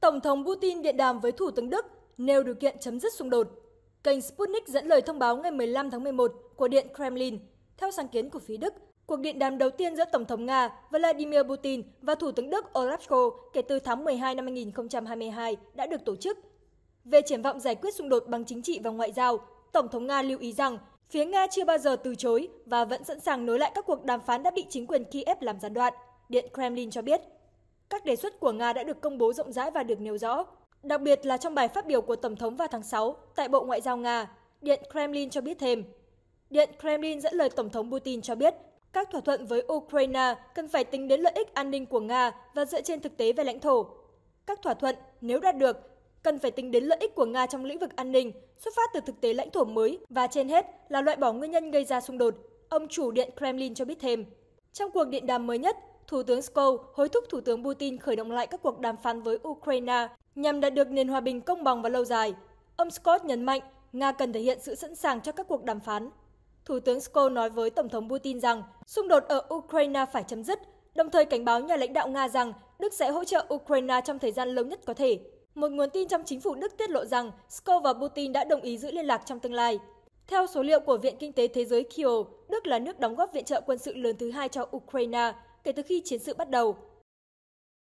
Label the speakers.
Speaker 1: Tổng thống Putin điện đàm với Thủ tướng Đức nêu điều kiện chấm dứt xung đột. Kênh Sputnik dẫn lời thông báo ngày 15 tháng 11 của Điện Kremlin. Theo sáng kiến của phía Đức, cuộc điện đàm đầu tiên giữa Tổng thống Nga Vladimir Putin và Thủ tướng Đức Olaf Scholz kể từ tháng 12 năm 2022 đã được tổ chức. Về triển vọng giải quyết xung đột bằng chính trị và ngoại giao, Tổng thống Nga lưu ý rằng phía Nga chưa bao giờ từ chối và vẫn sẵn sàng nối lại các cuộc đàm phán đã bị chính quyền Kiev làm gián đoạn, Điện Kremlin cho biết. Các đề xuất của Nga đã được công bố rộng rãi và được nêu rõ, đặc biệt là trong bài phát biểu của Tổng thống vào tháng 6 tại Bộ Ngoại giao Nga, Điện Kremlin cho biết thêm. Điện Kremlin dẫn lời Tổng thống Putin cho biết các thỏa thuận với Ukraine cần phải tính đến lợi ích an ninh của Nga và dựa trên thực tế về lãnh thổ. Các thỏa thuận, nếu đạt được, cần phải tính đến lợi ích của Nga trong lĩnh vực an ninh, xuất phát từ thực tế lãnh thổ mới và trên hết là loại bỏ nguyên nhân gây ra xung đột, ông chủ Điện Kremlin cho biết thêm. Trong cuộc điện đàm mới nhất, Thủ tướng Skol hối thúc Thủ tướng Putin khởi động lại các cuộc đàm phán với Ukraine nhằm đạt được nền hòa bình công bằng và lâu dài. Ông Scott nhấn mạnh Nga cần thể hiện sự sẵn sàng cho các cuộc đàm phán. Thủ tướng Skol nói với Tổng thống Putin rằng xung đột ở Ukraine phải chấm dứt, đồng thời cảnh báo nhà lãnh đạo Nga rằng Đức sẽ hỗ trợ Ukraine trong thời gian lâu nhất có thể. Một nguồn tin trong chính phủ Đức tiết lộ rằng Skol và Putin đã đồng ý giữ liên lạc trong tương lai. Theo số liệu của Viện Kinh tế Thế giới Kiel, Đức là nước đóng góp viện trợ quân sự lớn thứ hai cho Ukraine – kể từ khi chiến sự bắt đầu